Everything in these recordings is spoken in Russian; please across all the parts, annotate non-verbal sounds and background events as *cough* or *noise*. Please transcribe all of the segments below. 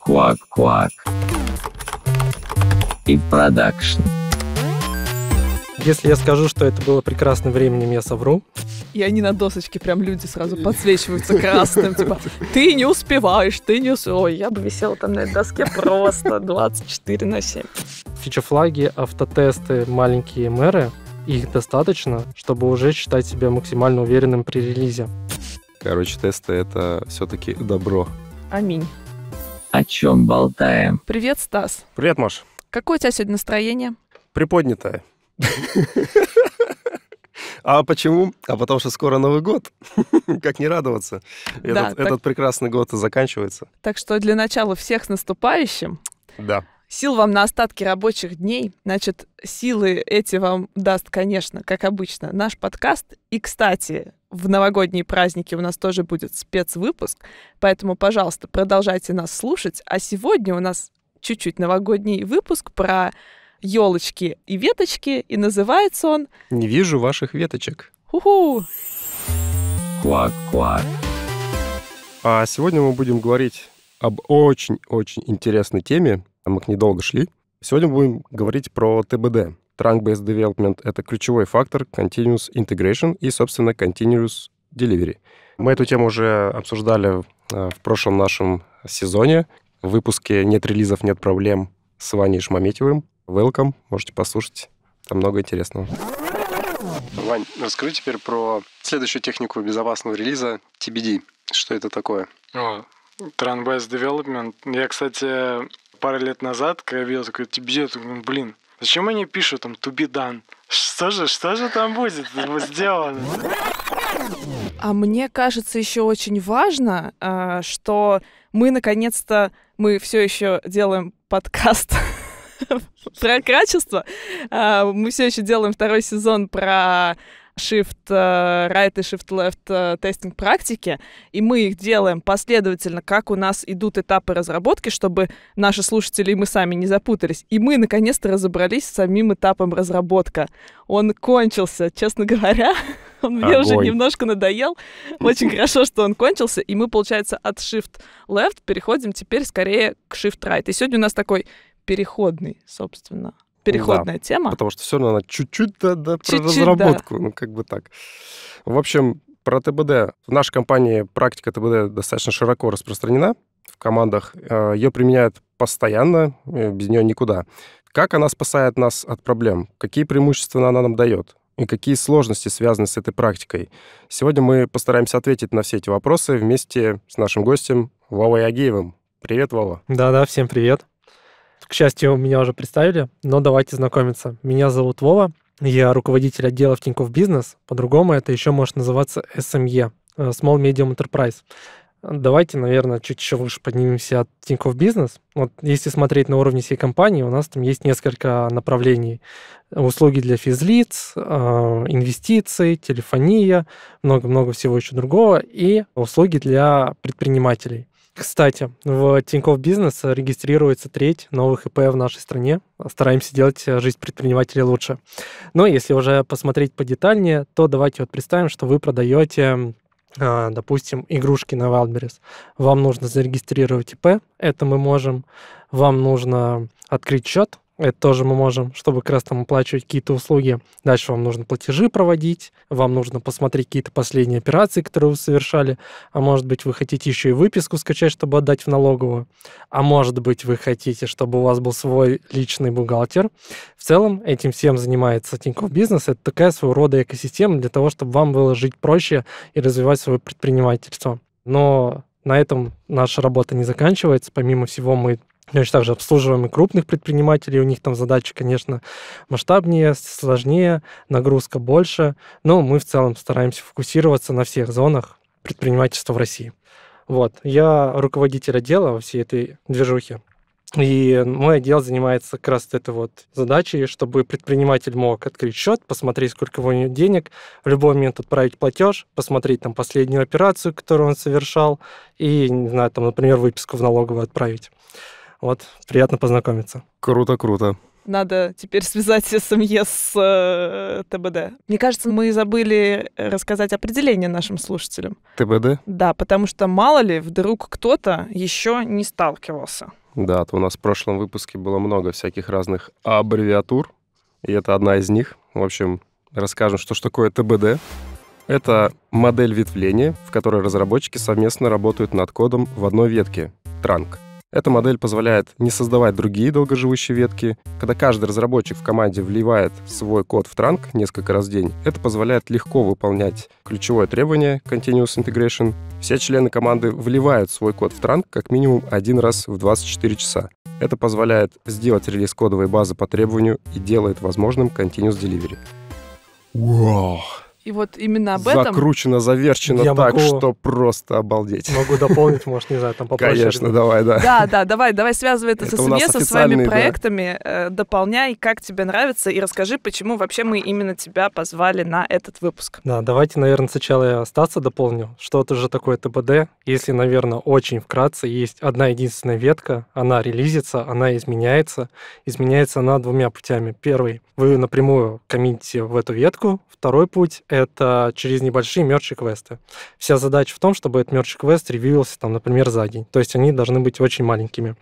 Куак-куак. И продакшн. Если я скажу, что это было прекрасным временем, я совру. И они на досочке прям люди сразу подсвечиваются красным, типа, ты не успеваешь, ты не успеваешь. Ой, я бы висела там на этой доске просто 24 на 7. Фича-флаги, автотесты, маленькие мэры, их достаточно, чтобы уже считать себя максимально уверенным при релизе. Короче, тесты — это все-таки добро. Аминь. О чем болтаем? Привет, Стас. Привет, Маш. Какое у тебя сегодня настроение? Приподнятое. А почему? А потому что скоро Новый год. как не радоваться? Этот, прекрасный год заканчивается. Так что для начала всех с наступающим. Да. Сил вам на остатки рабочих дней. Значит, силы эти вам даст, конечно, как обычно, наш подкаст. И, кстати, в новогодние праздники у нас тоже будет спецвыпуск, поэтому, пожалуйста, продолжайте нас слушать. А сегодня у нас чуть-чуть новогодний выпуск про елочки и веточки, и называется он «Не вижу ваших веточек». Ху-ху! Квак-квак. А сегодня мы будем говорить об очень-очень интересной теме. А мы к ней долго шли. Сегодня будем говорить про ТБД. Trunk-based development — это ключевой фактор continuous integration и, собственно, continuous delivery. Мы эту тему уже обсуждали э, в прошлом нашем сезоне, в выпуске «Нет релизов, нет проблем» с Ваней Шмаметьевым. Welcome, можете послушать, там много интересного. Вань, расскажи теперь про следующую технику безопасного релиза TBD. Что это такое? О, Trunk-based development. Я, кстати, пару лет назад, когда я видел такой TBD, я думаю, блин, Зачем они пишут там «to be done»? Что же, что же там будет сделано? А мне кажется еще очень важно, э, что мы наконец-то, мы все еще делаем подкаст *laughs* про качество. Э, мы все еще делаем второй сезон про shift э, right и shift left э, тестинг практики, и мы их делаем последовательно, как у нас идут этапы разработки, чтобы наши слушатели и мы сами не запутались. И мы наконец-то разобрались с самим этапом разработка. Он кончился, честно говоря. *laughs* Он мне Огонь. уже немножко надоел. Очень *laughs* хорошо, что он кончился. И мы, получается, от shift left переходим теперь скорее к shift right. И сегодня у нас такой переходный, собственно, переходная да, тема. Потому что все равно она чуть-чуть да, да, чуть-чуть, разработку, да. ну как бы так. В общем, про ТБД. В нашей компании практика ТБД достаточно широко распространена в командах. Э, Ее применяют постоянно, э, без нее никуда. Как она спасает нас от проблем? Какие преимущества она нам дает? И какие сложности связаны с этой практикой? Сегодня мы постараемся ответить на все эти вопросы вместе с нашим гостем Вовой Агеевым. Привет, Вова. Да-да, всем привет. К счастью, меня уже представили, но давайте знакомиться. Меня зовут Вова, я руководитель отдела в Тинькофф Бизнес, по-другому это еще может называться SME, эм э, Small Medium Enterprise. Давайте, наверное, чуть еще выше поднимемся от Тинькофф Бизнес. Вот если смотреть на уровне всей компании, у нас там есть несколько направлений. Услуги для физлиц, э, инвестиции, телефония, много-много всего еще другого, и услуги для предпринимателей. Кстати, в Тинькофф Бизнес регистрируется треть новых ИП в нашей стране. Стараемся делать э, жизнь предпринимателей лучше. Но если уже посмотреть подетальнее, то давайте вот представим, что вы продаете э, допустим, игрушки на Wildberries. Вам нужно зарегистрировать ИП, это мы можем. Вам нужно открыть счет, это тоже мы можем, чтобы как раз там оплачивать какие-то услуги. Дальше вам нужно платежи проводить, вам нужно посмотреть какие-то последние операции, которые вы совершали. А может быть, вы хотите еще и выписку скачать, чтобы отдать в налоговую. А может быть, вы хотите, чтобы у вас был свой личный бухгалтер. В целом, этим всем занимается Тинькофф Бизнес. Это такая своего рода экосистема для того, чтобы вам было жить проще и развивать свое предпринимательство. Но на этом наша работа не заканчивается. Помимо всего, мы Точно так также обслуживаем и крупных предпринимателей, у них там задачи, конечно, масштабнее, сложнее, нагрузка больше, но мы в целом стараемся фокусироваться на всех зонах предпринимательства в России. Вот. Я руководитель отдела всей этой движухи И мой отдел занимается как раз этой вот задачей, чтобы предприниматель мог открыть счет, посмотреть, сколько у него денег, в любой момент отправить платеж, посмотреть там последнюю операцию, которую он совершал, и, не знаю, там, например, выписку в налоговую отправить. Вот, приятно познакомиться. Круто, круто надо теперь связать *laughs* СМЕ с э, ТБД. Мне кажется, мы забыли э, рассказать определение нашим слушателям. ТБД? Да, потому что мало ли вдруг кто-то еще не сталкивался. Да, то у нас в прошлом выпуске было много всяких разных аббревиатур, и это одна из них. В общем, расскажем, что же такое ТБД. Это модель ветвления, в которой разработчики совместно работают над кодом в одной ветке — транк — эта модель позволяет не создавать другие долгоживущие ветки. Когда каждый разработчик в команде вливает свой код в транк несколько раз в день, это позволяет легко выполнять ключевое требование Continuous Integration. Все члены команды вливают свой код в транк как минимум один раз в 24 часа. Это позволяет сделать релиз кодовой базы по требованию и делает возможным Continuous Delivery. Wow. И вот именно об этом... Закручено, заверчено я так, могу... что просто обалдеть. Могу дополнить, может, не знаю, там попроще. Конечно, давай, да. Да, да, давай, давай связывай это, это со СМЕ, со своими проектами, да. Э, дополняй, как тебе нравится, и расскажи, почему вообще мы именно тебя позвали на этот выпуск. Да, давайте, наверное, сначала я остаться дополню. Что это же такое ТБД? Если, наверное, очень вкратце, есть одна единственная ветка, она релизится, она изменяется. Изменяется она двумя путями. Первый, вы напрямую коммитите в эту ветку. Второй путь это через небольшие мерчи квесты. Вся задача в том, чтобы этот мерч квест ревьюился, там, например, за день. То есть они должны быть очень маленькими.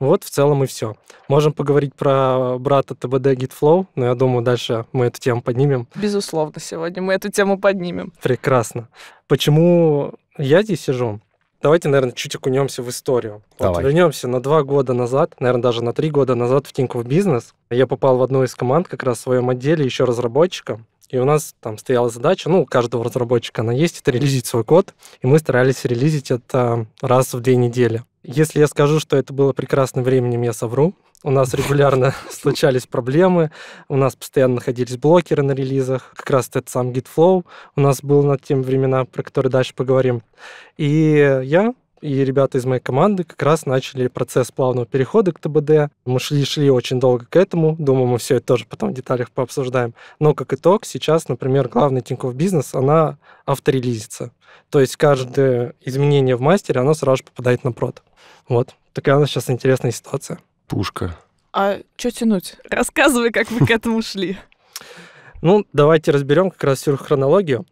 Вот в целом и все. Можем поговорить про брата ТБД GitFlow, но я думаю, дальше мы эту тему поднимем. Безусловно, сегодня мы эту тему поднимем. Прекрасно. Почему я здесь сижу? Давайте, наверное, чуть окунемся в историю. Давай. Вот вернемся на два года назад, наверное, даже на три года назад в Тинькофф Бизнес. Я попал в одну из команд как раз в своем отделе еще разработчиком. И у нас там стояла задача, ну, у каждого разработчика она есть, это релизить свой код, и мы старались релизить это раз в две недели. Если я скажу, что это было прекрасным временем, я совру. У нас *laughs* регулярно случались проблемы, у нас постоянно находились блокеры на релизах, как раз этот сам GitFlow у нас был на тем времена, про которые дальше поговорим. И я и ребята из моей команды как раз начали процесс плавного перехода к ТБД. Мы шли-шли очень долго к этому. Думаю, мы все это тоже потом в деталях пообсуждаем. Но как итог, сейчас, например, главный Тинькофф Бизнес, она авторелизится. То есть каждое изменение в мастере, оно сразу же попадает на прод. Вот. Такая у нас сейчас интересная ситуация. Пушка. А что тянуть? Рассказывай, как вы к этому шли. Ну, давайте разберем как раз всю хронологию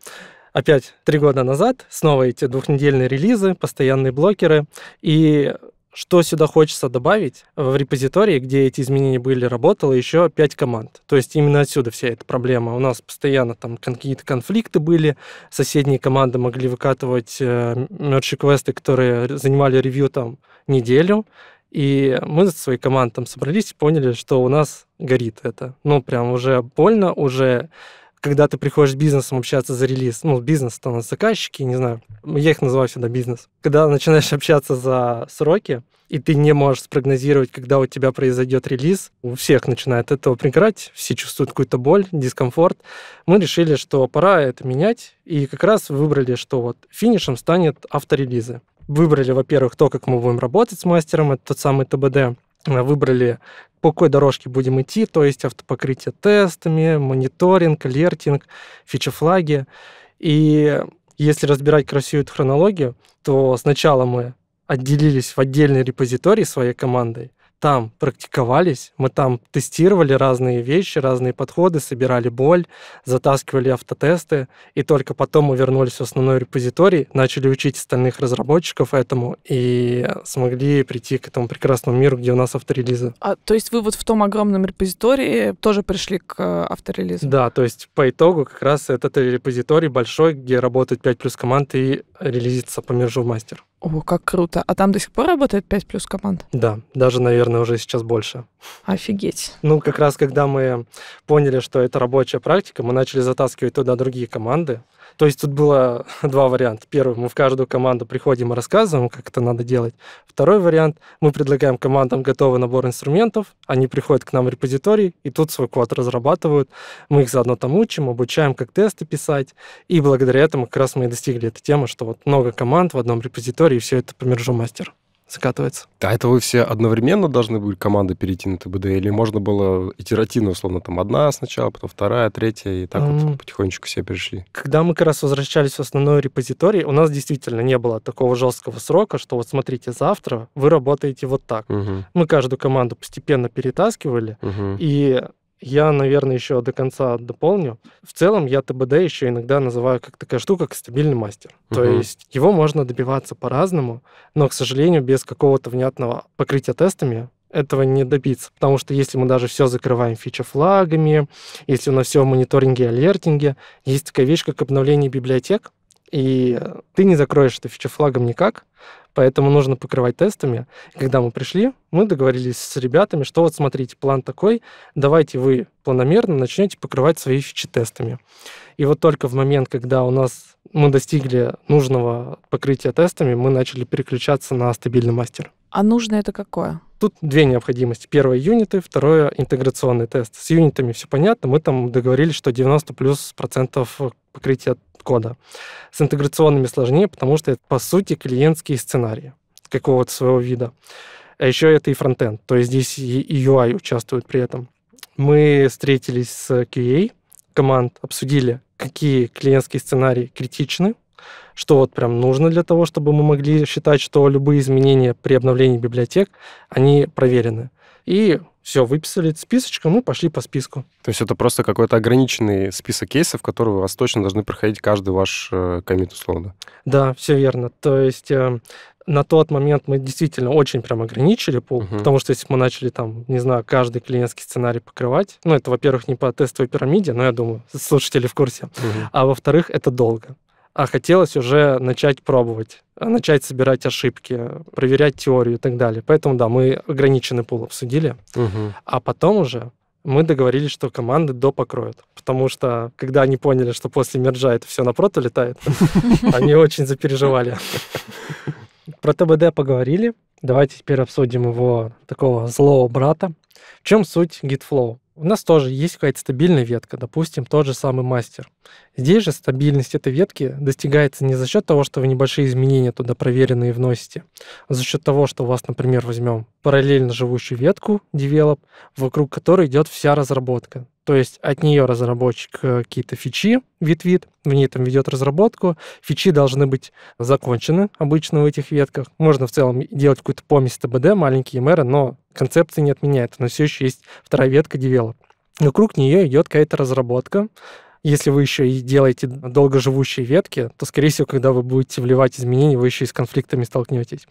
опять три года назад, снова эти двухнедельные релизы, постоянные блокеры. И что сюда хочется добавить? В репозитории, где эти изменения были, работало еще пять команд. То есть именно отсюда вся эта проблема. У нас постоянно там какие-то конфликты были, соседние команды могли выкатывать мерч э, квесты, которые занимали ревью там неделю, и мы с своей командой там собрались и поняли, что у нас горит это. Ну, прям уже больно, уже когда ты приходишь с бизнесом общаться за релиз, ну, бизнес, то там, заказчики, не знаю, я их называю всегда бизнес. Когда начинаешь *laughs* общаться за сроки, и ты не можешь спрогнозировать, когда у тебя произойдет релиз, у всех начинает этого приграть, все чувствуют какую-то боль, дискомфорт. Мы решили, что пора это менять, и как раз выбрали, что вот финишем станет авторелизы. Выбрали, во-первых, то, как мы будем работать с мастером, это тот самый ТБД, Э, выбрали, по какой дорожке будем идти, то есть автопокрытие тестами, мониторинг, алертинг, фичефлаги. И если разбирать красивую эту хронологию, то сначала мы отделились в отдельной репозитории своей командой, там практиковались, мы там тестировали разные вещи, разные подходы, собирали боль, затаскивали автотесты, и только потом мы вернулись в основной репозиторий, начали учить остальных разработчиков этому и смогли прийти к этому прекрасному миру, где у нас авторелизы. А, то есть вы вот в том огромном репозитории тоже пришли к э, авторелизу? Да, то есть по итогу как раз этот репозиторий большой, где работает 5 плюс команд и релизиться по мержу в мастер. О, как круто. А там до сих пор работает 5 плюс команд? Да, даже, наверное, уже сейчас больше. Офигеть. Ну, как раз когда мы поняли, что это рабочая практика, мы начали затаскивать туда другие команды, то есть тут было *laughs* два варианта. Первый, мы в каждую команду приходим и рассказываем, как это надо делать. Второй вариант, мы предлагаем командам готовый набор инструментов, они приходят к нам в репозиторий и тут свой код разрабатывают. Мы их заодно там учим, обучаем, как тесты писать. И благодаря этому как раз мы и достигли этой темы, что вот много команд в одном репозитории, и все это по мержу мастер закатывается. А это вы все одновременно должны были команды перейти на ТБД? Или можно было итеративно, условно, там одна сначала, потом вторая, третья, и так mm. вот потихонечку все перешли? Когда мы как раз возвращались в основной репозиторий, у нас действительно не было такого жесткого срока, что вот смотрите, завтра вы работаете вот так. Угу. Мы каждую команду постепенно перетаскивали, угу. и я, наверное, еще до конца дополню. В целом, я ТБД еще иногда называю как такая штука, как стабильный мастер. Uh -huh. То есть его можно добиваться по-разному, но, к сожалению, без какого-то внятного покрытия тестами этого не добиться. Потому что если мы даже все закрываем фича-флагами, если у нас все в мониторинге и алертинге, есть такая вещь, как обновление библиотек. И ты не закроешь это фичефлагом никак, поэтому нужно покрывать тестами. когда мы пришли, мы договорились с ребятами, что вот смотрите, план такой, давайте вы планомерно начнете покрывать свои фичи тестами. И вот только в момент, когда у нас мы достигли нужного покрытия тестами, мы начали переключаться на стабильный мастер. А нужно это какое? Тут две необходимости. Первое — юниты, второе — интеграционный тест. С юнитами все понятно, мы там договорились, что 90 плюс процентов покрытия кода. С интеграционными сложнее, потому что это, по сути, клиентские сценарии какого-то своего вида. А еще это и фронтенд, то есть здесь и UI участвует при этом. Мы встретились с QA команд, обсудили, какие клиентские сценарии критичны, что вот прям нужно для того, чтобы мы могли считать, что любые изменения при обновлении библиотек, они проверены и все, выписали списочком мы ну, пошли по списку. То есть это просто какой-то ограниченный список кейсов, которые у вас точно должны проходить каждый ваш э, комит условно. Да, все верно. То есть э, на тот момент мы действительно очень прям ограничили пул, угу. потому что если мы начали там, не знаю, каждый клиентский сценарий покрывать, ну, это, во-первых, не по тестовой пирамиде, но я думаю, слушатели в курсе, угу. а во-вторых, это долго а хотелось уже начать пробовать, а, начать собирать ошибки, проверять теорию и так далее. Поэтому, да, мы ограниченный пул обсудили, угу. а потом уже мы договорились, что команды до покроют. Потому что, когда они поняли, что после мержа это все на прото летает, *laughs* они очень запереживали. Про ТБД поговорили. Давайте теперь обсудим его такого злого брата. В чем суть GitFlow? У нас тоже есть какая-то стабильная ветка, допустим, тот же самый мастер. Здесь же стабильность этой ветки достигается не за счет того, что вы небольшие изменения туда проверенные вносите, а за счет того, что у вас, например, возьмем параллельно живущую ветку, develop, вокруг которой идет вся разработка. То есть от нее разработчик э, какие-то фичи вид-вид, в ней там ведет разработку. Фичи должны быть закончены обычно в этих ветках. Можно в целом делать какую-то помесь ТБД, маленькие мэры, но концепции не отменяет. Но все еще есть вторая ветка девелоп. Вокруг нее идет какая-то разработка, если вы еще и делаете долгоживущие ветки, то, скорее всего, когда вы будете вливать изменения, вы еще и с конфликтами столкнетесь.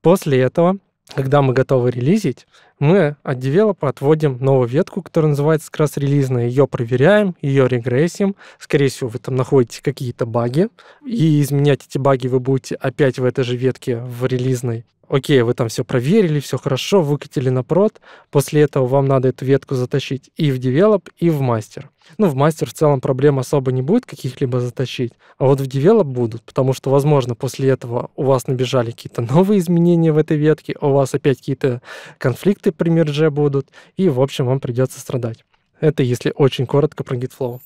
После этого, когда мы готовы релизить, мы от девелопа отводим новую ветку, которая называется как раз релизная. Ее проверяем, ее регрессим. Скорее всего, вы там находите какие-то баги, и изменять эти баги вы будете опять в этой же ветке в релизной. Окей, вы там все проверили, все хорошо, выкатили на прод. После этого вам надо эту ветку затащить и в девелоп, и в мастер. Ну, в мастер в целом проблем особо не будет каких-либо затащить, а вот в девелоп будут, потому что, возможно, после этого у вас набежали какие-то новые изменения в этой ветке, у вас опять какие-то конфликты Пример при будут, и, в общем, вам придется страдать. Это если очень коротко про GitFlow.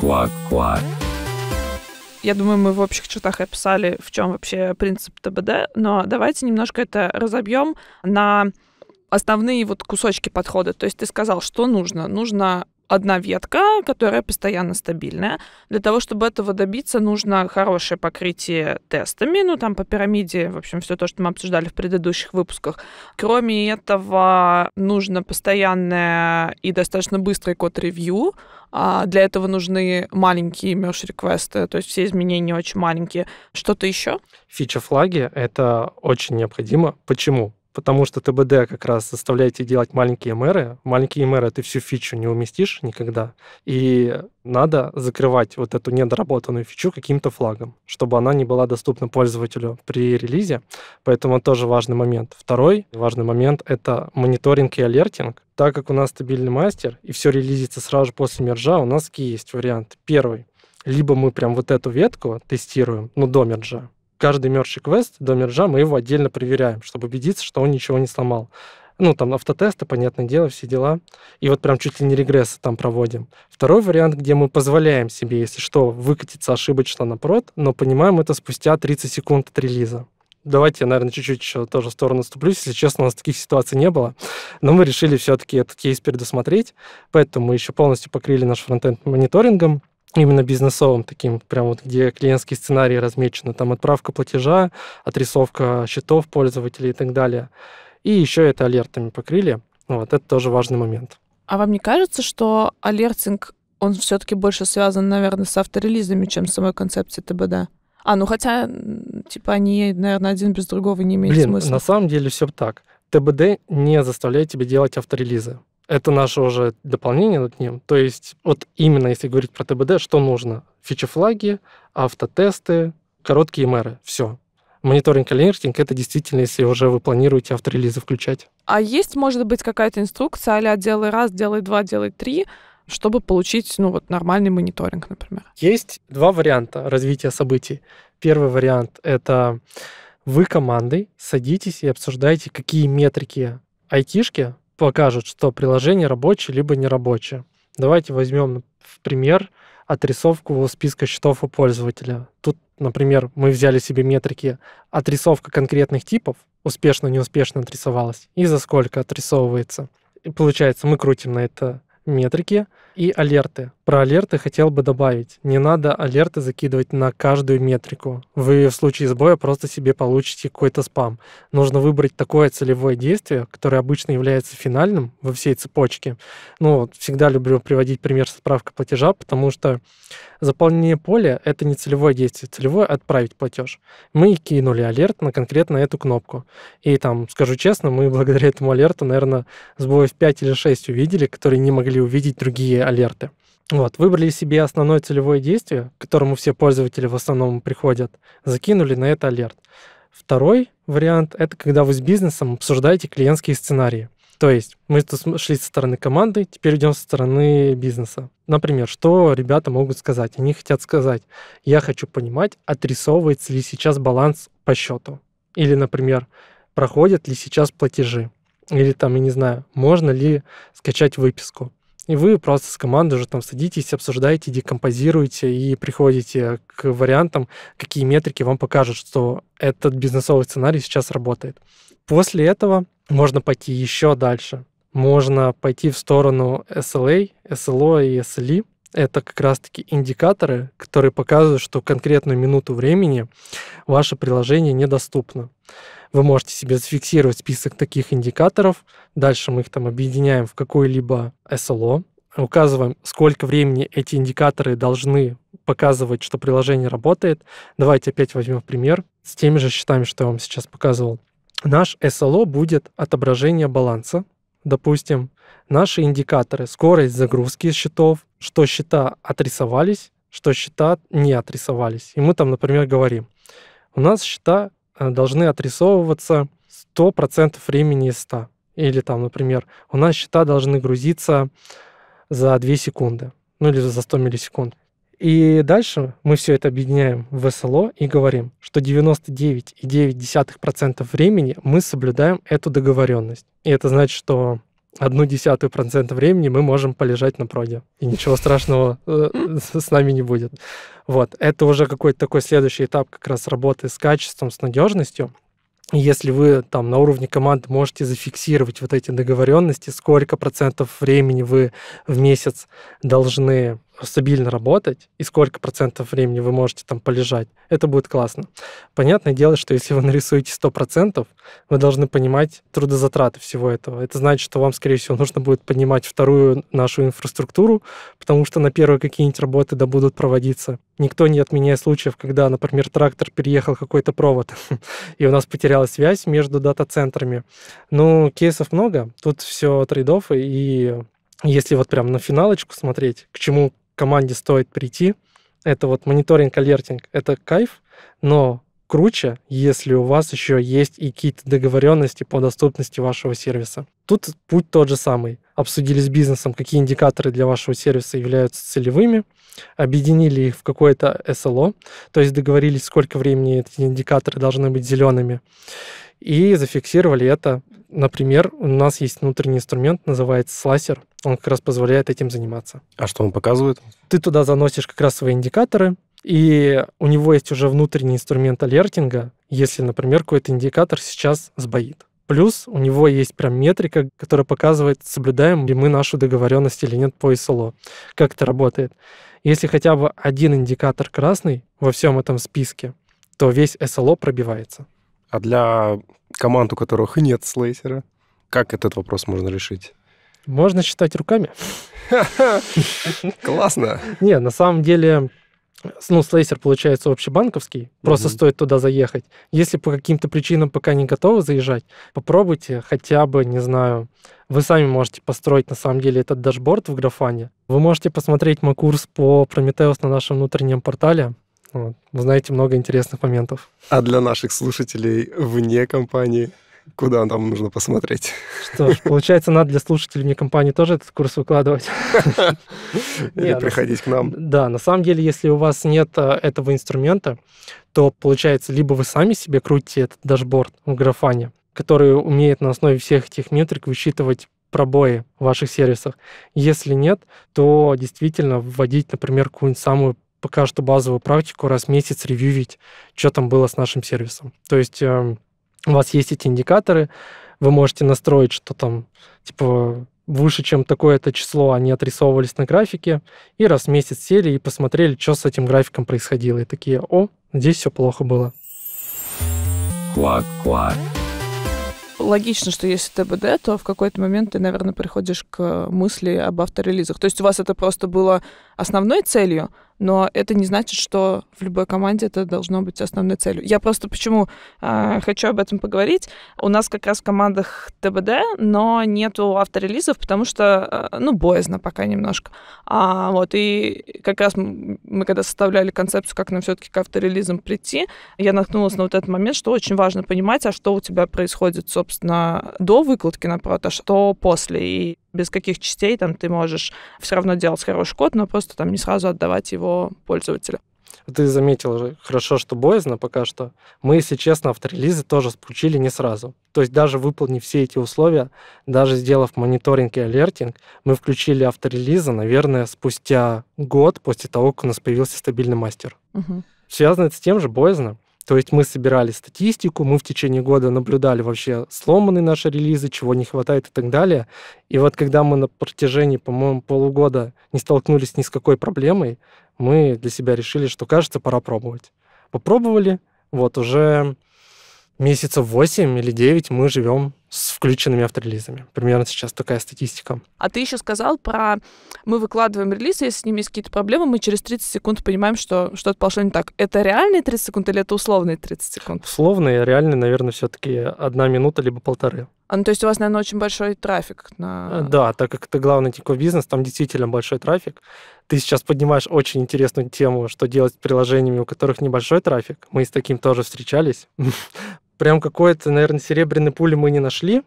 Квак-квак. Я думаю, мы в общих чертах описали, в чем вообще принцип ТБД, но давайте немножко это разобьем на основные вот кусочки подхода. То есть ты сказал, что нужно? Нужно одна ветка, которая постоянно стабильная. Для того, чтобы этого добиться, нужно хорошее покрытие тестами, ну там по пирамиде, в общем, все то, что мы обсуждали в предыдущих выпусках. Кроме этого, нужно постоянное и достаточно быстрое код-ревью. А для этого нужны маленькие merge-реквесты, то есть все изменения очень маленькие. Что-то еще? Фича-флаги — это очень необходимо. Почему? потому что ТБД как раз заставляет тебя делать маленькие мэры. Маленькие мэры ты всю фичу не уместишь никогда, и надо закрывать вот эту недоработанную фичу каким-то флагом, чтобы она не была доступна пользователю при релизе. Поэтому тоже важный момент. Второй важный момент — это мониторинг и алертинг. Так как у нас стабильный мастер, и все релизится сразу же после мержа, у нас есть вариант Первый. Либо мы прям вот эту ветку тестируем, ну, до мержа каждый мерчий квест до мерджа мы его отдельно проверяем, чтобы убедиться, что он ничего не сломал. Ну, там автотесты, понятное дело, все дела. И вот прям чуть ли не регрессы там проводим. Второй вариант, где мы позволяем себе, если что, выкатиться ошибочно на прод, но понимаем это спустя 30 секунд от релиза. Давайте я, наверное, чуть-чуть еще тоже в сторону ступлюсь. Если честно, у нас таких ситуаций не было. Но мы решили все-таки этот кейс предусмотреть. Поэтому мы еще полностью покрыли наш фронтенд мониторингом именно бизнесовым таким, прям вот где клиентские сценарии размечены, там отправка платежа, отрисовка счетов пользователей и так далее. И еще это алертами покрыли. Вот это тоже важный момент. А вам не кажется, что алертинг, он все-таки больше связан, наверное, с авторелизами, чем с самой концепцией ТБД? А, ну хотя, типа, они, наверное, один без другого не имеют Блин, смысла. на самом деле все так. ТБД не заставляет тебя делать авторелизы это наше уже дополнение к ним. То есть вот именно если говорить про ТБД, что нужно? Фичи-флаги, автотесты, короткие мэры. Все. Мониторинг и алертинг — это действительно, если уже вы планируете авторелизы включать. А есть, может быть, какая-то инструкция а «делай раз, делай два, делай три», чтобы получить ну, вот, нормальный мониторинг, например? Есть два варианта развития событий. Первый вариант — это вы командой садитесь и обсуждаете, какие метрики айтишки покажут, что приложение рабочее либо нерабочее. Давайте возьмем в пример отрисовку списка счетов у пользователя. Тут, например, мы взяли себе метрики отрисовка конкретных типов, успешно, неуспешно отрисовалась, и за сколько отрисовывается. И получается, мы крутим на это метрики, и алерты. Про алерты хотел бы добавить. Не надо алерты закидывать на каждую метрику. Вы в случае сбоя просто себе получите какой-то спам. Нужно выбрать такое целевое действие, которое обычно является финальным во всей цепочке. Ну, всегда люблю приводить пример с отправкой платежа, потому что заполнение поля — это не целевое действие. Целевое — отправить платеж. Мы кинули алерт на конкретно эту кнопку. И там, скажу честно, мы благодаря этому алерту, наверное, сбоев 5 или 6 увидели, которые не могли увидеть другие алерты. Вот, выбрали себе основное целевое действие, к которому все пользователи в основном приходят, закинули на это алерт. Второй вариант – это когда вы с бизнесом обсуждаете клиентские сценарии. То есть мы шли со стороны команды, теперь идем со стороны бизнеса. Например, что ребята могут сказать? Они хотят сказать, я хочу понимать, отрисовывается ли сейчас баланс по счету. Или, например, проходят ли сейчас платежи. Или там, я не знаю, можно ли скачать выписку. И вы просто с командой уже там садитесь, обсуждаете, декомпозируете и приходите к вариантам, какие метрики вам покажут, что этот бизнесовый сценарий сейчас работает. После этого можно пойти еще дальше. Можно пойти в сторону SLA, SLO и SLE, это как раз-таки индикаторы, которые показывают, что в конкретную минуту времени ваше приложение недоступно. Вы можете себе зафиксировать список таких индикаторов, дальше мы их там объединяем в какое-либо SLO, указываем, сколько времени эти индикаторы должны показывать, что приложение работает. Давайте опять возьмем пример с теми же счетами, что я вам сейчас показывал. Наш SLO будет отображение баланса, допустим, наши индикаторы, скорость загрузки счетов, что счета отрисовались, что счета не отрисовались. И мы там, например, говорим, у нас счета э, должны отрисовываться 100% времени из 100. Или там, например, у нас счета должны грузиться за 2 секунды, ну или за 100 миллисекунд. И дальше мы все это объединяем в СЛО и говорим, что 99,9% времени мы соблюдаем эту договоренность. И это значит, что одну десятую процента времени мы можем полежать на проде. И ничего страшного э, с нами не будет. Вот. Это уже какой-то такой следующий этап как раз работы с качеством, с надежностью. И если вы там на уровне команд можете зафиксировать вот эти договоренности, сколько процентов времени вы в месяц должны стабильно работать и сколько процентов времени вы можете там полежать, это будет классно. Понятное дело, что если вы нарисуете 100%, вы должны понимать трудозатраты всего этого. Это значит, что вам, скорее всего, нужно будет поднимать вторую нашу инфраструктуру, потому что на первые какие-нибудь работы да будут проводиться. Никто не отменяет случаев, когда, например, трактор переехал какой-то провод, *laughs* и у нас потерялась связь между дата-центрами. Ну, кейсов много, тут все трейдов, и если вот прям на финалочку смотреть, к чему команде стоит прийти. Это вот мониторинг, алертинг, это кайф, но круче, если у вас еще есть и какие-то договоренности по доступности вашего сервиса. Тут путь тот же самый. Обсудили с бизнесом, какие индикаторы для вашего сервиса являются целевыми, объединили их в какое-то SLO, то есть договорились, сколько времени эти индикаторы должны быть зелеными и зафиксировали это. Например, у нас есть внутренний инструмент, называется слайсер. Он как раз позволяет этим заниматься. А что он показывает? Ты туда заносишь как раз свои индикаторы, и у него есть уже внутренний инструмент алертинга, если, например, какой-то индикатор сейчас сбоит. Плюс у него есть прям метрика, которая показывает, соблюдаем ли мы нашу договоренность или нет по ИСЛО. Как это работает? Если хотя бы один индикатор красный во всем этом списке, то весь СЛО пробивается. А для команд, у которых нет слейсера, как этот вопрос можно решить? Можно считать руками. *laughs* Классно. Не, на самом деле, ну, слейсер получается общебанковский, просто угу. стоит туда заехать. Если по каким-то причинам пока не готовы заезжать, попробуйте хотя бы, не знаю, вы сами можете построить на самом деле этот дашборд в графане. Вы можете посмотреть мой курс по Prometheus на нашем внутреннем портале. Вот. Узнаете много интересных моментов. А для наших слушателей вне компании куда нам нужно посмотреть? Что ж, получается, надо для слушателей вне компании тоже этот курс выкладывать. *laughs* Или приходить к нам. Да, на самом деле, если у вас нет э, этого инструмента, то получается, либо вы сами себе крутите этот дашборд в графане, который умеет на основе всех этих метрик высчитывать пробои в ваших сервисах. Если нет, то действительно вводить, например, какую-нибудь самую пока что базовую практику раз в месяц ревьювить, что там было с нашим сервисом. То есть э, у вас есть эти индикаторы, вы можете настроить, что там, типа, выше, чем такое-то число, они отрисовывались на графике, и раз в месяц сели и посмотрели, что с этим графиком происходило. И такие, о, здесь все плохо было. Квак, квак. Логично, что если ТБД, то в какой-то момент ты, наверное, приходишь к мысли об авторелизах. То есть у вас это просто было основной целью, но это не значит, что в любой команде это должно быть основной целью. Я просто почему э, хочу об этом поговорить. У нас как раз в командах ТБД, но нету авторелизов, потому что, э, ну, боязно пока немножко. А, вот, и как раз мы когда составляли концепцию, как нам все-таки к авторелизам прийти, я наткнулась на вот этот момент, что очень важно понимать, а что у тебя происходит, собственно, до выкладки на прот, а что после. И без каких частей там ты можешь все равно делать хороший код, но просто там не сразу отдавать его пользователя. Ты заметил хорошо, что боязно пока что. Мы, если честно, авторелизы тоже спучили не сразу. То есть даже выполнив все эти условия, даже сделав мониторинг и алертинг, мы включили авторелизы, наверное, спустя год после того, как у нас появился стабильный мастер. Угу. Связано это с тем же боязно, то есть мы собирали статистику, мы в течение года наблюдали вообще сломанные наши релизы, чего не хватает и так далее. И вот когда мы на протяжении, по-моему, полугода не столкнулись ни с какой проблемой, мы для себя решили, что кажется, пора пробовать. Попробовали, вот уже месяцев 8 или 9 мы живем с включенными авторелизами. Примерно сейчас такая статистика. А ты еще сказал про... Мы выкладываем релизы, если с ними есть какие-то проблемы, мы через 30 секунд понимаем, что что-то пошло не так. Это реальные 30 секунд или это условные 30 секунд? Условные, реальные, наверное, все-таки одна минута либо полторы. А, ну, то есть у вас, наверное, очень большой трафик на... Э, да, так как это главный тинькофф бизнес, там действительно большой трафик. Ты сейчас поднимаешь очень интересную тему, что делать с приложениями, у которых небольшой трафик. Мы с таким тоже встречались. *laughs* Прям какой-то, наверное, серебряной пули мы не нашли.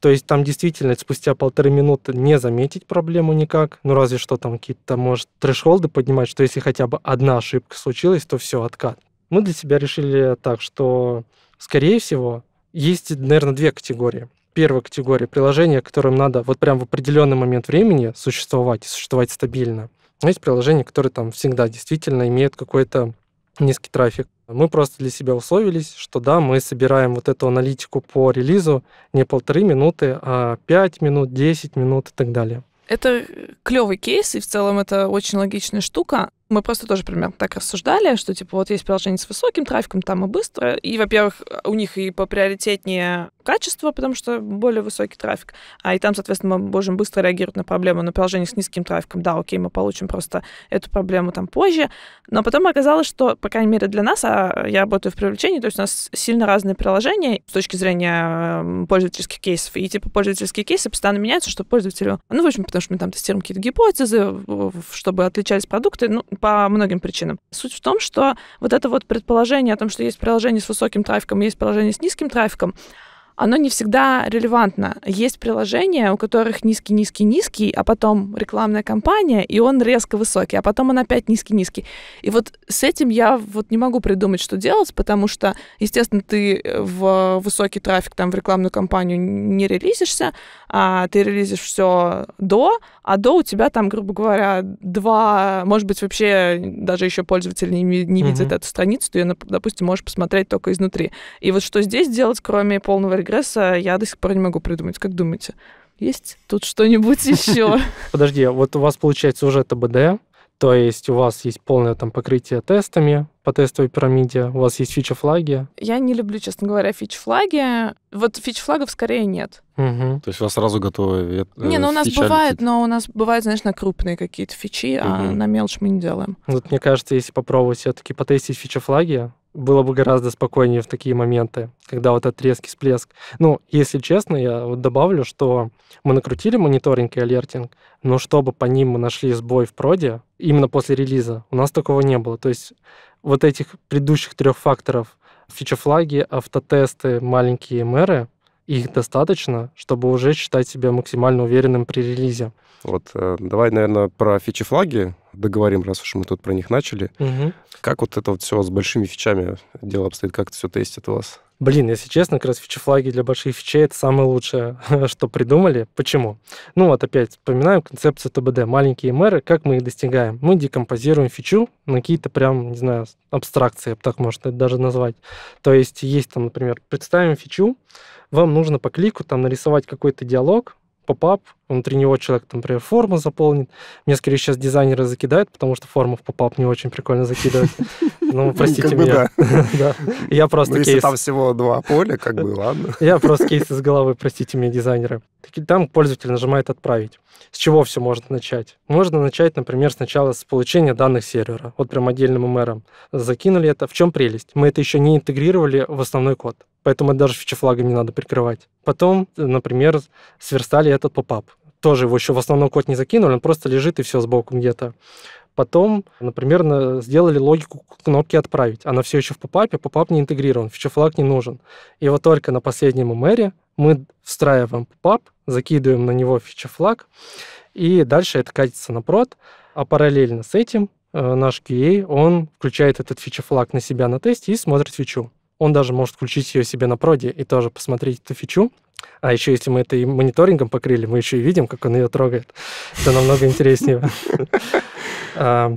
То есть там действительно спустя полторы минуты не заметить проблему никак. Ну, разве что там какие-то, может, трэшхолды поднимать, что если хотя бы одна ошибка случилась, то все, откат. Мы для себя решили так, что, скорее всего, есть, наверное, две категории первая категория приложения, которым надо вот прям в определенный момент времени существовать и существовать стабильно. Но есть приложения, которые там всегда действительно имеют какой-то низкий трафик. Мы просто для себя условились, что да, мы собираем вот эту аналитику по релизу не полторы минуты, а пять минут, десять минут и так далее. Это клевый кейс, и в целом это очень логичная штука мы просто тоже примерно так рассуждали, что, типа, вот есть приложение с высоким трафиком, там и быстро. И, во-первых, у них и по приоритетнее качество, потому что более высокий трафик. А и там, соответственно, мы можем быстро реагировать на проблему. на приложение с низким трафиком, да, окей, мы получим просто эту проблему там позже. Но потом оказалось, что, по крайней мере, для нас, а я работаю в привлечении, то есть у нас сильно разные приложения с точки зрения эм, пользовательских кейсов. И, типа, пользовательские кейсы постоянно меняются, что пользователю... Ну, в общем, потому что мы там тестируем какие-то гипотезы, чтобы отличались продукты. Ну, по многим причинам. Суть в том, что вот это вот предположение о том, что есть приложение с высоким трафиком, есть приложение с низким трафиком, оно не всегда релевантно. Есть приложения, у которых низкий-низкий-низкий, а потом рекламная кампания, и он резко высокий, а потом он опять низкий-низкий. И вот с этим я вот не могу придумать, что делать, потому что, естественно, ты э, в высокий трафик, там, в рекламную кампанию не релизишься, а ты релизишь все до, а до у тебя там, грубо говоря, два, может быть, вообще даже еще пользователь не, не mm-hmm. видит эту страницу, ты ее, допустим, можешь посмотреть только изнутри. И вот что здесь делать, кроме полного регресса я до сих пор не могу придумать. Как думаете? Есть тут что-нибудь *laughs* еще? Подожди, вот у вас получается уже ТБД, то есть у вас есть полное там покрытие тестами по тестовой пирамиде, у вас есть фича-флаги. Я не люблю, честно говоря, фич-флаги. Вот фич-флагов скорее нет. Угу. То есть у вас сразу готовы? Э, не, ну у нас бывает, летит. но у нас бывают, знаешь, на крупные какие-то фичи, угу. а на мелочь мы не делаем. Вот мне кажется, если попробовать все-таки потестить фича-флаги, было бы гораздо спокойнее в такие моменты, когда вот этот резкий всплеск. Ну, если честно, я вот добавлю, что мы накрутили мониторинг и алертинг, но чтобы по ним мы нашли сбой в проде, именно после релиза, у нас такого не было. То есть вот этих предыдущих трех факторов, фича-флаги, автотесты, маленькие мэры, их достаточно, чтобы уже считать себя максимально уверенным при релизе. Вот э, давай, наверное, про фичи-флаги договорим, раз уж мы тут про них начали. Угу. Как вот это вот все с большими фичами дело обстоит? Как это все тестит у вас? Блин, если честно, как раз фичефлаги для больших фичей это самое лучшее, *laughs* что придумали. Почему? Ну вот опять вспоминаем концепцию ТБД. Маленькие мэры, как мы их достигаем? Мы декомпозируем фичу на какие-то прям, не знаю, абстракции, так можно это даже назвать. То есть есть там, например, представим фичу, вам нужно по клику там нарисовать какой-то диалог, попап, внутри него человек, например, форму заполнит. Мне, скорее, сейчас дизайнеры закидают, потому что форму в попап не очень прикольно закидывают. *laughs* Ну, простите меня. *laughs* Я просто ну, кейс... там всего два поля, как бы, ладно. *laughs* Я просто кейс из головы, простите меня, дизайнеры. Там пользователь нажимает «Отправить». С чего все можно начать? Можно начать, например, сначала с получения данных сервера. Вот прям отдельным мэром закинули это. В чем прелесть? Мы это еще не интегрировали в основной код. Поэтому даже фича не надо прикрывать. Потом, э, например, сверстали этот попап. Тоже его еще в основном код не закинули, он просто лежит и все сбоку где-то. Потом, например, сделали логику кнопки «Отправить». Она все еще в попапе, попап не интегрирован, фича-флаг не нужен. И вот только на последнем мэре мы встраиваем попап, закидываем на него фича-флаг, и дальше это катится на прод, а параллельно с этим э, наш QA, он включает этот фича-флаг на себя на тесте и смотрит фичу он даже может включить ее себе на проде и тоже посмотреть эту фичу. А еще если мы это и мониторингом покрыли, мы еще и видим, как он ее трогает. Это намного интереснее. *laughs* А,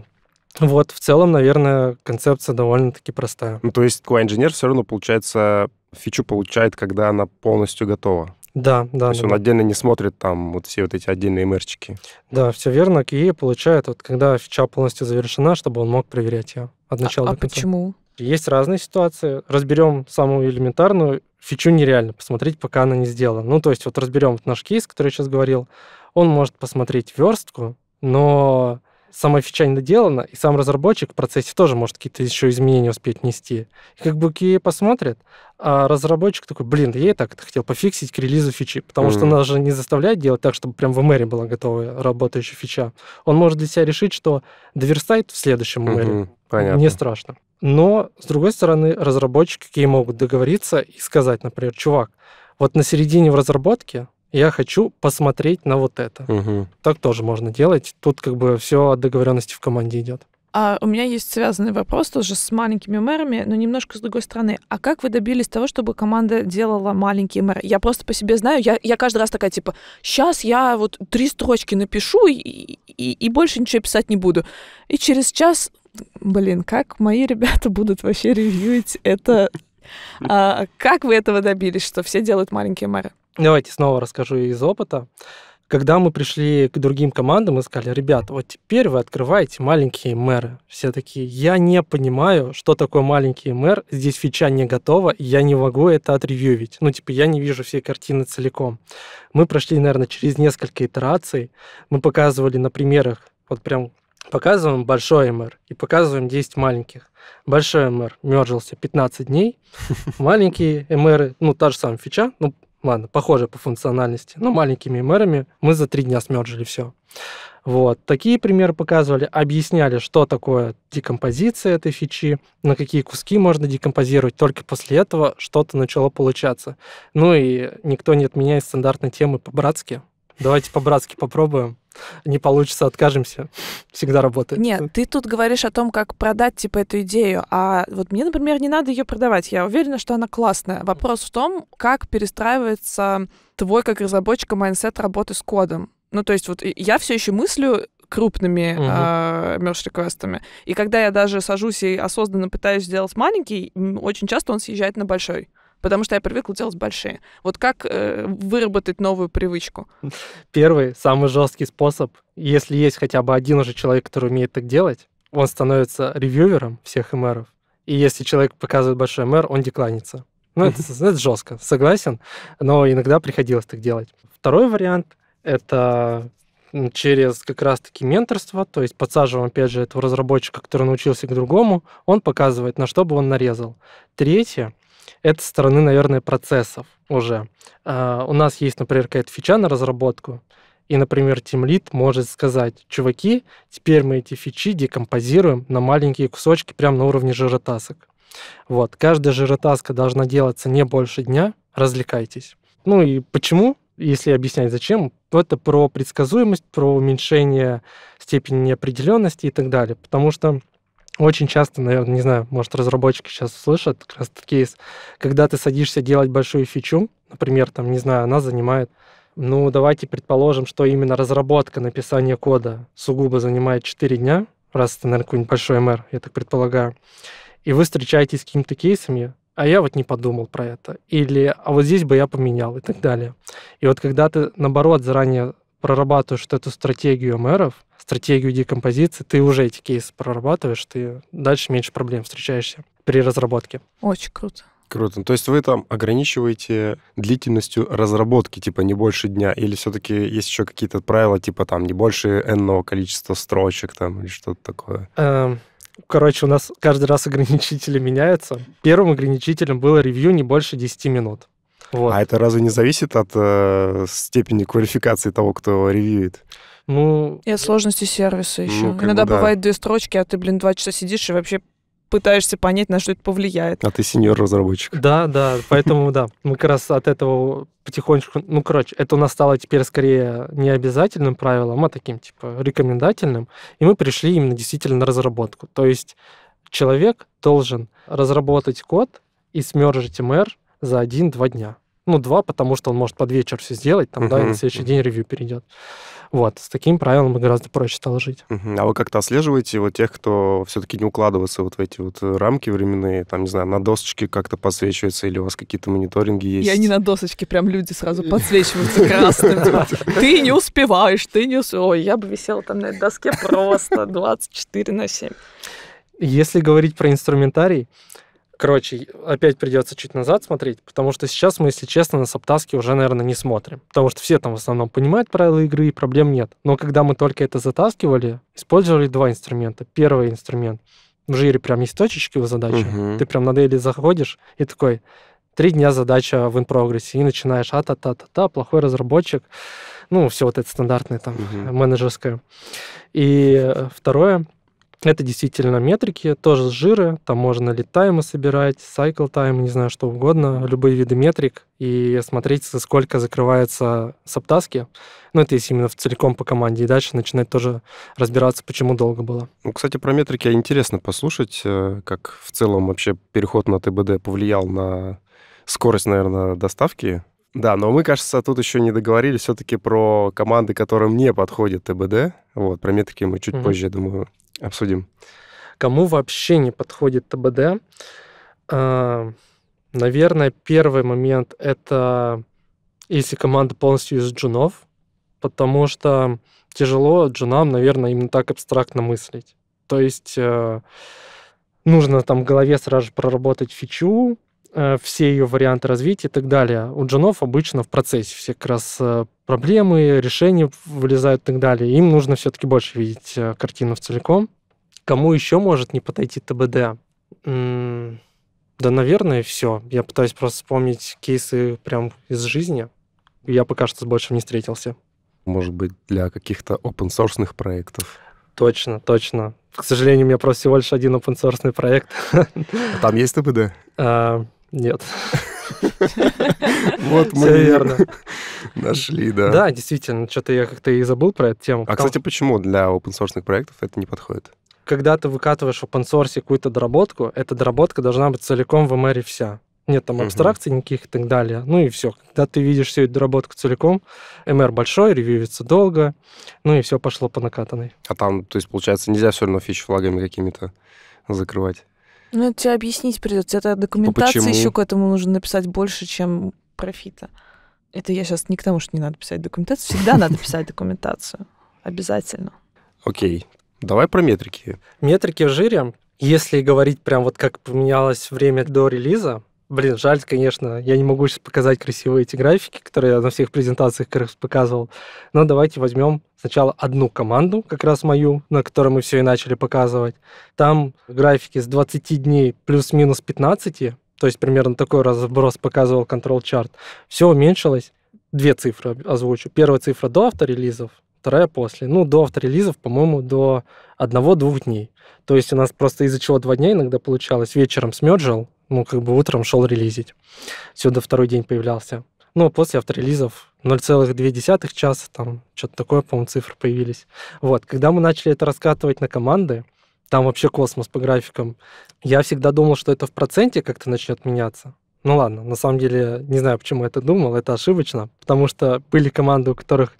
вот, в целом, наверное, концепция довольно-таки простая. Ну, то есть QA-инженер все равно, получается, фичу получает, когда она полностью готова. Да, да. То есть да, он да. отдельно не смотрит там вот все вот эти отдельные мерчики. Да, все верно. QA получает, вот когда фича полностью завершена, чтобы он мог проверять ее от начала а, а до конца. А почему? Есть разные ситуации. Разберем самую элементарную. Фичу нереально посмотреть, пока она не сделана. Ну, то есть вот разберем наш кейс, который я сейчас говорил. Он может посмотреть верстку, но сама фича не доделана, и сам разработчик в процессе тоже может какие-то еще изменения успеть нести. И как бы QA посмотрит, а разработчик такой, блин, я и так это хотел пофиксить к релизу фичи, потому mm-hmm. что нас же не заставляет делать так, чтобы прям в мэре была готовая работающая фича. Он может для себя решить, что доверстает в следующем мэре. Mm-hmm. Понятно. Не страшно. Но, с другой стороны, разработчики какие могут договориться и сказать, например, чувак, вот на середине в разработке я хочу посмотреть на вот это. Угу. Так тоже можно делать. Тут как бы все от договоренности в команде идет. А у меня есть связанный вопрос тоже с маленькими мэрами, но немножко с другой стороны. А как вы добились того, чтобы команда делала маленькие мэры? Я просто по себе знаю, я, я каждый раз такая, типа, сейчас я вот три строчки напишу и, и, и больше ничего писать не буду. И через час блин, как мои ребята будут вообще ревьюить это? А, как вы этого добились, что все делают маленькие мэры? Давайте снова расскажу из опыта. Когда мы пришли к другим командам и сказали, ребят, вот теперь вы открываете маленькие мэры. Все такие, я не понимаю, что такое маленький мэр, здесь фича не готова, я не могу это отревьювить. Ну, типа, я не вижу всей картины целиком. Мы прошли, наверное, через несколько итераций, мы показывали на примерах вот прям показываем большой МР и показываем 10 маленьких. Большой МР мержился 15 дней, *laughs* маленькие МР, ну, та же самая фича, ну, ладно, похоже по функциональности, но маленькими мэрами мы за три дня смерджили все. Вот. Такие примеры показывали, объясняли, что такое декомпозиция этой фичи, на какие куски можно декомпозировать. Только после этого что-то начало получаться. Ну и никто не отменяет стандартной темы по-братски. Давайте по-братски попробуем не получится, откажемся. Всегда работает. Нет, ты тут говоришь о том, как продать, типа, эту идею, а вот мне, например, не надо ее продавать. Я уверена, что она классная. Вопрос в том, как перестраивается твой, как разработчика, майндсет работы с кодом. Ну, то есть вот я все еще мыслю крупными угу. э, а, мерч-реквестами. И когда я даже сажусь и осознанно пытаюсь сделать маленький, очень часто он съезжает на большой потому что я привыкла делать большие. Вот как э, выработать новую привычку? Первый, самый жесткий способ, если есть хотя бы один уже человек, который умеет так делать, он становится ревьювером всех МРов. И если человек показывает большой МР, он декланится. Ну, это, *laughs* это жестко, согласен, но иногда приходилось так делать. Второй вариант — это через как раз-таки менторство, то есть подсаживаем, опять же, этого разработчика, который научился к другому, он показывает, на что бы он нарезал. Третье это стороны, наверное, процессов уже. А, у нас есть, например, какая-то фича на разработку, и, например, Team может сказать, чуваки, теперь мы эти фичи декомпозируем на маленькие кусочки прямо на уровне жиротасок. Вот. Каждая жиротаска должна делаться не больше дня, развлекайтесь. Ну и почему? Если объяснять зачем, то ну, это про предсказуемость, про уменьшение степени неопределенности и так далее. Потому что очень часто, наверное, не знаю, может, разработчики сейчас услышат, как раз этот кейс, когда ты садишься делать большую фичу, например, там, не знаю, она занимает, ну, давайте предположим, что именно разработка написание кода сугубо занимает 4 дня, раз это, наверное, какой-нибудь большой МР, я так предполагаю, и вы встречаетесь с какими-то кейсами, а я вот не подумал про это, или а вот здесь бы я поменял и так далее. И вот когда ты, наоборот, заранее прорабатываешь эту стратегию мэров, стратегию декомпозиции, ты уже эти кейсы прорабатываешь, ты дальше меньше проблем встречаешься при разработке. Очень круто. Круто. Ну, то есть вы там ограничиваете длительностью разработки, типа не больше дня, или все-таки есть еще какие-то правила, типа там не больше n количества строчек там или что-то такое? Эм, короче, у нас каждый раз ограничители меняются. Первым ограничителем было ревью не больше 10 минут. Вот. А это разве не зависит от э, степени квалификации того, кто ревьюет? Ну... И от сложности сервиса еще. Ну, Иногда бы, да. бывает две строчки, а ты, блин, два часа сидишь и вообще пытаешься понять, на что это повлияет. А ты сеньор-разработчик. Да, да, поэтому да, мы как раз от этого потихонечку, ну, короче, это у нас стало теперь скорее не обязательным правилом, а таким, типа, рекомендательным, и мы пришли именно действительно на разработку. То есть человек должен разработать код и смержить МР за один-два дня. Ну, два, потому что он может под вечер все сделать, там, uh-huh. да, и на следующий день ревью перейдет. Вот, с таким правилом гораздо проще стало жить. Uh-huh. А вы как-то отслеживаете вот тех, кто все-таки не укладывается вот в эти вот э, рамки временные, там, не знаю, на досочке как-то подсвечивается, или у вас какие-то мониторинги есть? Я не на досочке, прям люди сразу *laughs* подсвечиваются красным. *laughs* Ты не успеваешь, ты не успеваешь. Ой, я бы висела там на этой доске просто 24 *laughs* на 7. Если говорить про инструментарий, Короче, опять придется чуть назад смотреть, потому что сейчас мы, если честно, на саптаске уже, наверное, не смотрим. Потому что все там в основном понимают правила игры, и проблем нет. Но когда мы только это затаскивали, использовали два инструмента. Первый инструмент. В жире прям есть точечки в задаче. Угу. Ты прям на дейли заходишь и такой, три дня задача в инпрогрессе, и начинаешь а-та-та-та-та, плохой разработчик, ну, все вот это стандартное там, угу. менеджерское. И э, второе, это действительно метрики, тоже с жира. Там можно лид таймы собирать, cycle тайм, не знаю, что угодно, любые виды метрик и смотреть, сколько закрывается саптаски. Ну, это если именно в целиком по команде. И дальше начинать тоже разбираться, почему долго было. Ну, кстати, про метрики интересно послушать, э, как в целом вообще переход на ТБД повлиял на скорость, наверное, доставки да, но мы, кажется, тут еще не договорились все-таки про команды, которым не подходит ТБД. Вот, про метрики мы чуть mm-hmm. позже, я думаю, Обсудим. Кому вообще не подходит ТБД? А, наверное, первый момент – это если команда полностью из джунов, потому что тяжело джунам, наверное, именно так абстрактно мыслить. То есть э, нужно там в голове сразу же проработать фичу, Э, все ее варианты развития и так далее. У джунов обычно в процессе все как раз э, проблемы, решения вылезают и так далее. Им нужно все-таки больше видеть э, картину в целиком. Кому еще может не подойти ТБД? Да, наверное, все. Я пытаюсь просто вспомнить кейсы прям из жизни. Я пока что с большим не встретился. Может быть, для каких-то open-source проектов? Точно, точно. К сожалению, у меня просто всего лишь один open source проект. А там есть ТБД? *laughs* А, нет. Вот мы верно. нашли, да. Да, действительно, что-то я как-то и забыл про эту тему. А, кстати, почему для open source проектов это не подходит? Когда ты выкатываешь в open source какую-то доработку, эта доработка должна быть целиком в MR вся. Нет там абстракций никаких и так далее. Ну и все. Когда ты видишь всю эту доработку целиком, MR большой, ревьюется долго, ну и все пошло по накатанной. А там, то есть, получается, нельзя все равно фич флагами какими-то закрывать? Ну, это тебе объяснить придется. Это документация еще к этому нужно написать больше, чем профита. Это я сейчас не к тому, что не надо писать документацию. Всегда надо писать документацию. Обязательно. Окей. Давай про метрики. Метрики в жире. Если говорить прям вот как поменялось время до релиза, Блин, жаль, конечно, я не могу сейчас показать красивые эти графики, которые я на всех презентациях показывал, но давайте возьмем сначала одну команду, как раз мою, на которой мы все и начали показывать. Там графики с 20 дней плюс-минус 15, то есть примерно такой разброс показывал Control Chart, все уменьшилось. Две цифры озвучу. Первая цифра до авторелизов, вторая после. Ну, до авторелизов, по-моему, до одного-двух дней. То есть у нас просто из-за чего два дня иногда получалось. Вечером смерджил, ну, как бы утром шел релизить. Сюда второй день появлялся. Ну, а после авторелизов 0,2 часа, там что-то такое, по-моему, цифры появились. Вот, когда мы начали это раскатывать на команды, там вообще космос по графикам. Я всегда думал, что это в проценте как-то начнет меняться. Ну ладно, на самом деле, не знаю, почему я это думал, это ошибочно, потому что были команды, у которых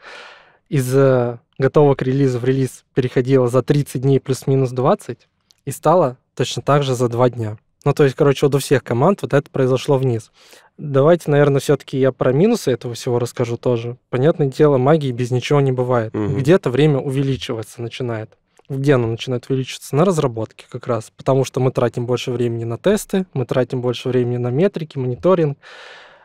из э, готовок релиза в релиз переходило за 30 дней плюс-минус 20, и стало точно так же за 2 дня. Ну, то есть, короче, вот у всех команд вот это произошло вниз. Давайте, наверное, все-таки я про минусы этого всего расскажу тоже. Понятное дело, магии без ничего не бывает. Угу. Где-то время увеличиваться начинает. Где оно начинает увеличиваться? На разработке как раз. Потому что мы тратим больше времени на тесты, мы тратим больше времени на метрики, мониторинг,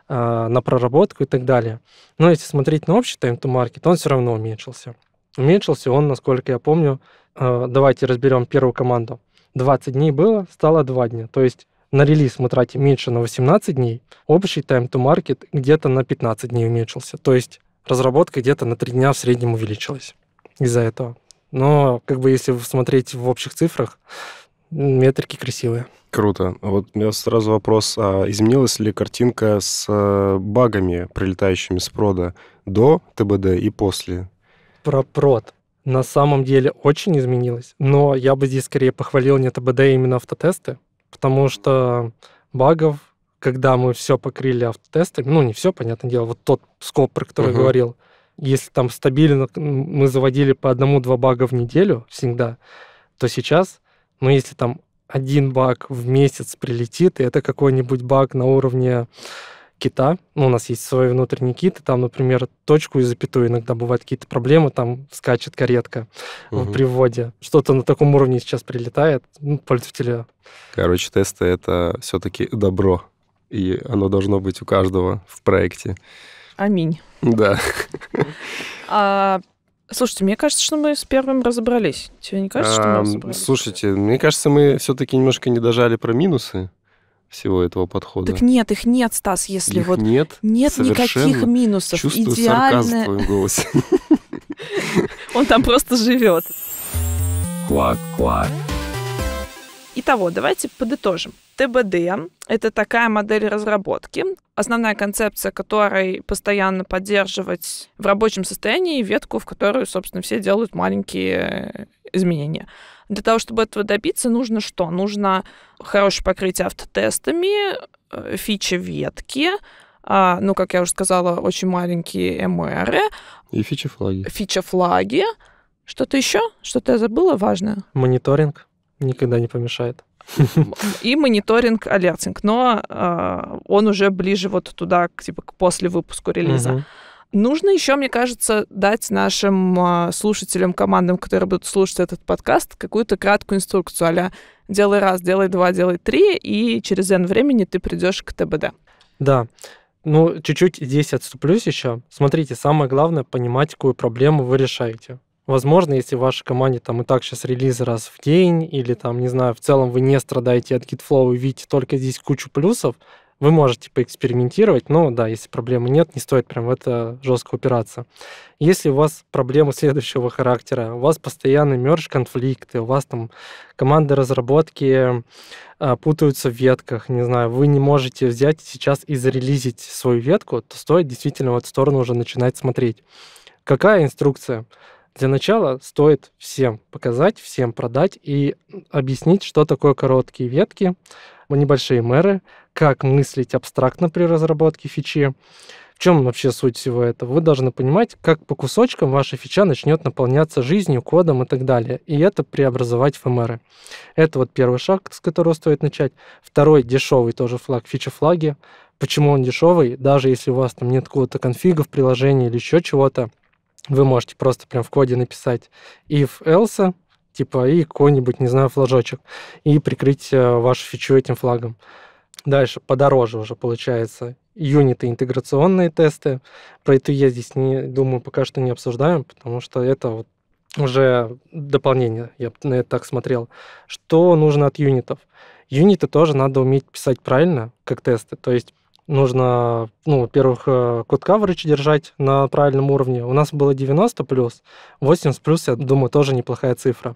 а, на проработку и так далее. Но если смотреть на общий тайм-то-маркет, он все равно уменьшился. Уменьшился он, насколько я помню, а, давайте разберем первую команду. 20 дней было, стало 2 дня. То есть на релиз мы тратим меньше на 18 дней, общий time to market где-то на 15 дней уменьшился. То есть разработка где-то на 3 дня в среднем увеличилась из-за этого. Но как бы если смотреть в общих цифрах, метрики красивые. Круто. Вот у меня сразу вопрос, а изменилась ли картинка с э, багами, прилетающими с прода до ТБД и после? Про прод на самом деле очень изменилось. Но я бы здесь скорее похвалил не ТБД, а именно автотесты, потому что багов, когда мы все покрыли автотестами, ну, не все, понятное дело, вот тот скоп, про который uh-huh. я говорил, если там стабильно мы заводили по одному-два бага в неделю всегда, то сейчас, ну, если там один баг в месяц прилетит, и это какой-нибудь баг на уровне кита. Ну, у нас есть свой внутренний кит, и там, например, точку и запятую иногда бывают какие-то проблемы, там скачет каретка угу. в приводе. Что-то на таком уровне сейчас прилетает ну, пользователя. Короче, тесты — это все-таки добро, и оно должно быть у каждого в проекте. Аминь. Да. А, слушайте, мне кажется, что мы с первым разобрались. Тебе не кажется, что мы разобрались? Слушайте, мне кажется, мы все-таки немножко не дожали про минусы всего этого подхода. Так нет, их нет, Стас, если их вот нет, нет никаких минусов. Чувствую Идеальное... сарказм в твоем голосе. *laughs* Он там просто живет. Ква-ква. Итого, давайте подытожим. ТБД — это такая модель разработки, основная концепция которой постоянно поддерживать в рабочем состоянии ветку, в которую, собственно, все делают маленькие изменения. Для того, чтобы этого добиться, нужно что? Нужно хорошее покрытие автотестами, э, фичи ветки, а, ну, как я уже сказала, очень маленькие МР. И фича-флаги. Фича-флаги. Что-то еще? Что-то я забыла важное? Мониторинг никогда не помешает. И мониторинг, алертинг. Но э, он уже ближе вот туда, типа, к после выпуску релиза. Угу. Нужно еще, мне кажется, дать нашим а, слушателям, командам, которые будут слушать этот подкаст, какую-то краткую инструкцию а «делай раз, делай два, делай три», и через N времени ты придешь к ТБД. Да. Ну, чуть-чуть здесь отступлюсь еще. Смотрите, самое главное — понимать, какую проблему вы решаете. Возможно, если в вашей команде там и так сейчас релизы раз в день, или там, не знаю, в целом вы не страдаете от GitFlow и видите только здесь кучу плюсов, вы можете поэкспериментировать, но да, если проблемы нет, не стоит прям в это жестко упираться. Если у вас проблемы следующего характера, у вас постоянный мерч конфликты, у вас там команды разработки а, путаются в ветках, не знаю, вы не можете взять сейчас и зарелизить свою ветку, то стоит действительно в эту сторону уже начинать смотреть. Какая инструкция? Для начала стоит всем показать, всем продать и объяснить, что такое короткие ветки, небольшие мэры, как мыслить абстрактно при разработке фичи. В чем вообще суть всего этого? Вы должны понимать, как по кусочкам ваша фича начнет наполняться жизнью, кодом и так далее. И это преобразовать в мэры. Это вот первый шаг, с которого стоит начать. Второй дешевый тоже флаг, фича-флаги. Почему он дешевый? Даже если у вас там нет какого-то конфига в приложении или еще чего-то, вы можете просто прям в коде написать if else, типа, и какой-нибудь, не знаю, флажочек, и прикрыть э, вашу фичу этим флагом. Дальше, подороже уже получается, юниты, интеграционные тесты. Про это я здесь, не, думаю, пока что не обсуждаем, потому что это вот уже дополнение, я на это так смотрел. Что нужно от юнитов? Юниты тоже надо уметь писать правильно, как тесты. То есть нужно, ну, во-первых, э, код coverage держать на правильном уровне. У нас было 90 плюс, 80 плюс, я думаю, тоже неплохая цифра.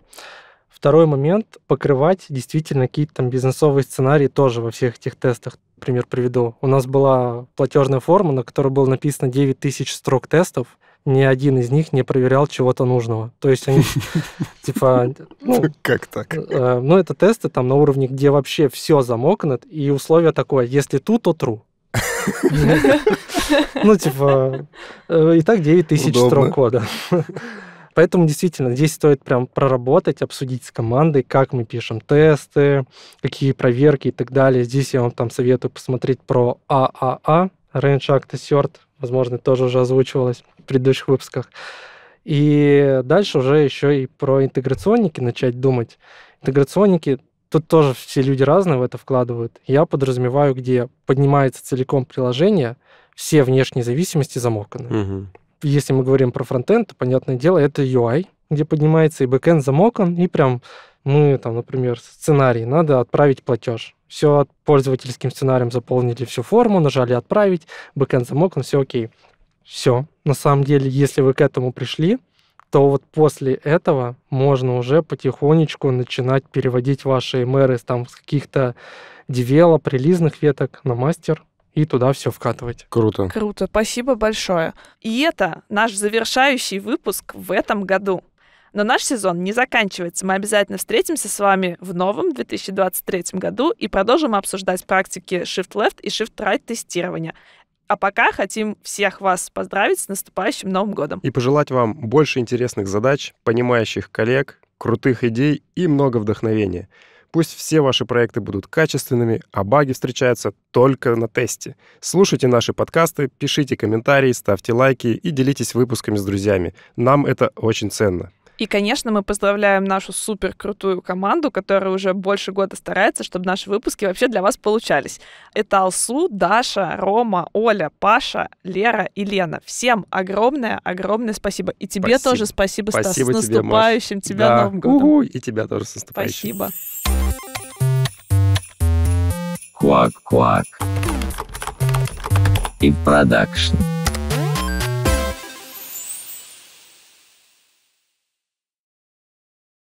Второй момент – покрывать действительно какие-то там бизнесовые сценарии тоже во всех этих тестах. Пример приведу. У нас была платежная форма, на которой было написано 9 тысяч строк тестов, ни один из них не проверял чего-то нужного. То есть они *laughs* типа... Ну, ну, как так? Э, ну, это тесты там на уровне, где вообще все замокнут, и условие такое, если тут, то true. *laughs* Ну, типа, э, и так 9 тысяч строк кода. *laughs* Поэтому действительно здесь стоит прям проработать, обсудить с командой, как мы пишем тесты, какие проверки и так далее. Здесь я вам там советую посмотреть про ААА, а а, Range Act Assert, возможно, тоже уже озвучивалось в предыдущих выпусках. И дальше уже еще и про интеграционники начать думать. Интеграционники Тут тоже все люди разные в это вкладывают. Я подразумеваю, где поднимается целиком приложение, все внешние зависимости замоканы. Угу. Если мы говорим про фронтенд, то, понятное дело, это UI, где поднимается и бэкенд замокан, и прям мы там, например, сценарий, надо отправить платеж. Все пользовательским сценарием заполнили всю форму, нажали отправить, бэкенд замокан, все окей. Все. На самом деле, если вы к этому пришли, то вот после этого можно уже потихонечку начинать переводить ваши MR из там с каких-то девелоп, релизных веток на мастер и туда все вкатывать. Круто. Круто, спасибо большое. И это наш завершающий выпуск в этом году. Но наш сезон не заканчивается. Мы обязательно встретимся с вами в новом 2023 году и продолжим обсуждать практики Shift Left и Shift Right тестирования. А пока хотим всех вас поздравить с наступающим Новым годом. И пожелать вам больше интересных задач, понимающих коллег, крутых идей и много вдохновения. Пусть все ваши проекты будут качественными, а баги встречаются только на тесте. Слушайте наши подкасты, пишите комментарии, ставьте лайки и делитесь выпусками с друзьями. Нам это очень ценно. И, конечно, мы поздравляем нашу супер крутую команду, которая уже больше года старается, чтобы наши выпуски вообще для вас получались. Это Алсу, Даша, Рома, Оля, Паша, Лера и Лена. Всем огромное-огромное спасибо. И тебе спасибо. тоже спасибо, Стас. Спасибо с наступающим Маш. тебя да. Новым годом. У-у, и тебя тоже с наступающим. Спасибо. Quack Quack in production.